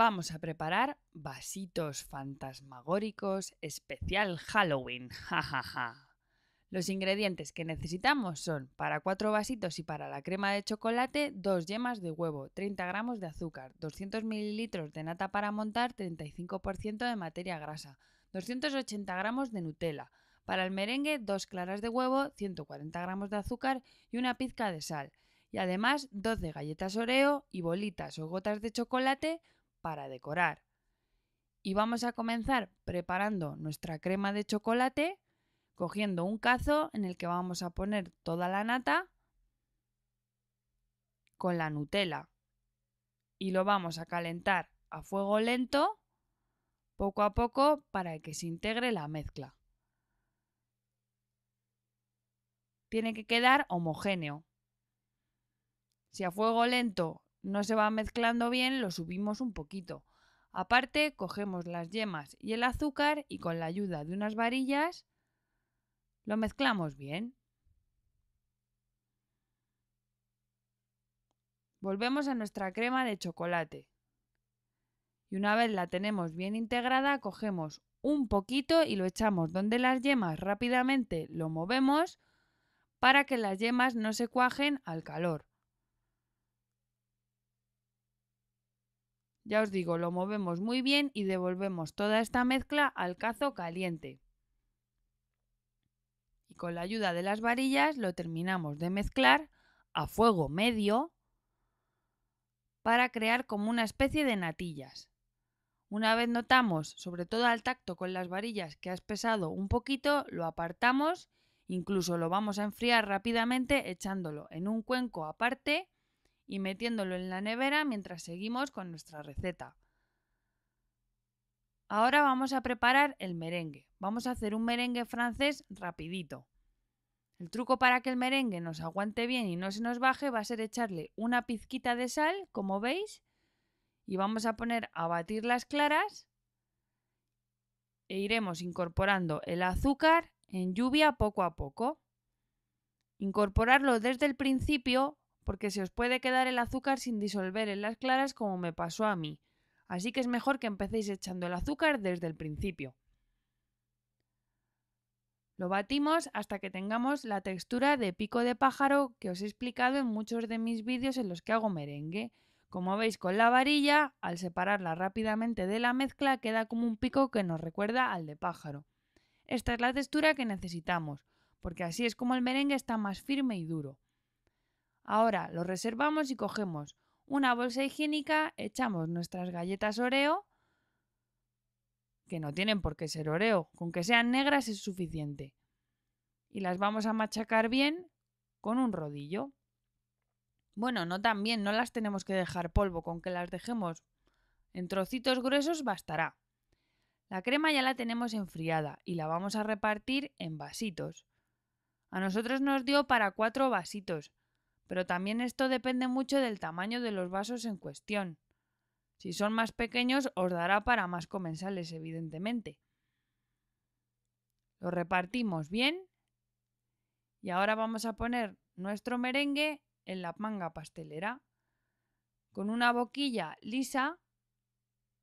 Vamos a preparar vasitos fantasmagóricos especial Halloween. Los ingredientes que necesitamos son para cuatro vasitos y para la crema de chocolate 2 yemas de huevo, 30 gramos de azúcar, 200 mililitros de nata para montar, 35% de materia grasa, 280 gramos de Nutella. Para el merengue 2 claras de huevo, 140 gramos de azúcar y una pizca de sal. Y además 12 galletas oreo y bolitas o gotas de chocolate para decorar. Y vamos a comenzar preparando nuestra crema de chocolate cogiendo un cazo en el que vamos a poner toda la nata con la Nutella y lo vamos a calentar a fuego lento poco a poco para que se integre la mezcla. Tiene que quedar homogéneo. Si a fuego lento no se va mezclando bien, lo subimos un poquito. Aparte, cogemos las yemas y el azúcar y con la ayuda de unas varillas lo mezclamos bien. Volvemos a nuestra crema de chocolate. Y una vez la tenemos bien integrada, cogemos un poquito y lo echamos donde las yemas rápidamente, lo movemos para que las yemas no se cuajen al calor. Ya os digo, lo movemos muy bien y devolvemos toda esta mezcla al cazo caliente. Y con la ayuda de las varillas lo terminamos de mezclar a fuego medio para crear como una especie de natillas. Una vez notamos, sobre todo al tacto con las varillas, que ha espesado un poquito, lo apartamos, incluso lo vamos a enfriar rápidamente echándolo en un cuenco aparte y metiéndolo en la nevera mientras seguimos con nuestra receta. Ahora vamos a preparar el merengue. Vamos a hacer un merengue francés rapidito. El truco para que el merengue nos aguante bien y no se nos baje va a ser echarle una pizquita de sal, como veis, y vamos a poner a batir las claras e iremos incorporando el azúcar en lluvia poco a poco. Incorporarlo desde el principio porque se os puede quedar el azúcar sin disolver en las claras como me pasó a mí, así que es mejor que empecéis echando el azúcar desde el principio. Lo batimos hasta que tengamos la textura de pico de pájaro que os he explicado en muchos de mis vídeos en los que hago merengue. Como veis con la varilla, al separarla rápidamente de la mezcla queda como un pico que nos recuerda al de pájaro. Esta es la textura que necesitamos, porque así es como el merengue está más firme y duro. Ahora lo reservamos y cogemos una bolsa higiénica, echamos nuestras galletas Oreo, que no tienen por qué ser Oreo, con que sean negras es suficiente. Y las vamos a machacar bien con un rodillo. Bueno, no tan bien, no las tenemos que dejar polvo, con que las dejemos en trocitos gruesos bastará. La crema ya la tenemos enfriada y la vamos a repartir en vasitos. A nosotros nos dio para cuatro vasitos, pero también esto depende mucho del tamaño de los vasos en cuestión. Si son más pequeños os dará para más comensales, evidentemente. Lo repartimos bien y ahora vamos a poner nuestro merengue en la manga pastelera con una boquilla lisa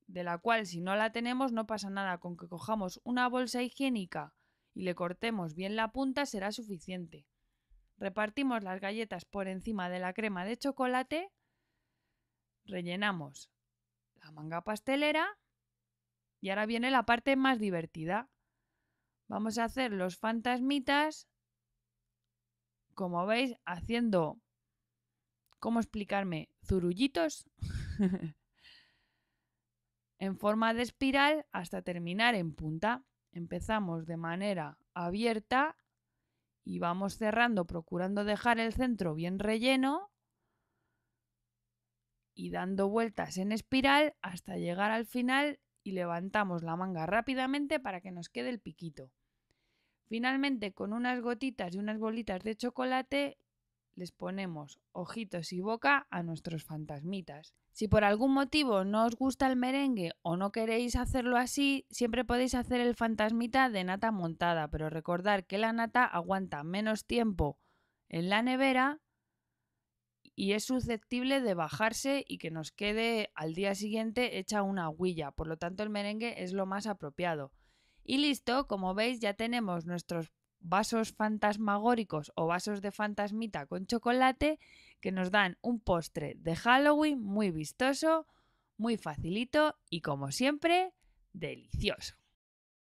de la cual si no la tenemos no pasa nada, con que cojamos una bolsa higiénica y le cortemos bien la punta será suficiente. Repartimos las galletas por encima de la crema de chocolate, rellenamos la manga pastelera y ahora viene la parte más divertida. Vamos a hacer los fantasmitas, como veis, haciendo, ¿cómo explicarme? Zurullitos en forma de espiral hasta terminar en punta. Empezamos de manera abierta y vamos cerrando, procurando dejar el centro bien relleno y dando vueltas en espiral hasta llegar al final y levantamos la manga rápidamente para que nos quede el piquito. Finalmente, con unas gotitas y unas bolitas de chocolate les ponemos ojitos y boca a nuestros fantasmitas. Si por algún motivo no os gusta el merengue o no queréis hacerlo así, siempre podéis hacer el fantasmita de nata montada, pero recordad que la nata aguanta menos tiempo en la nevera y es susceptible de bajarse y que nos quede al día siguiente hecha una huilla, por lo tanto el merengue es lo más apropiado. Y listo, como veis ya tenemos nuestros vasos fantasmagóricos o vasos de fantasmita con chocolate que nos dan un postre de Halloween muy vistoso, muy facilito y como siempre, delicioso.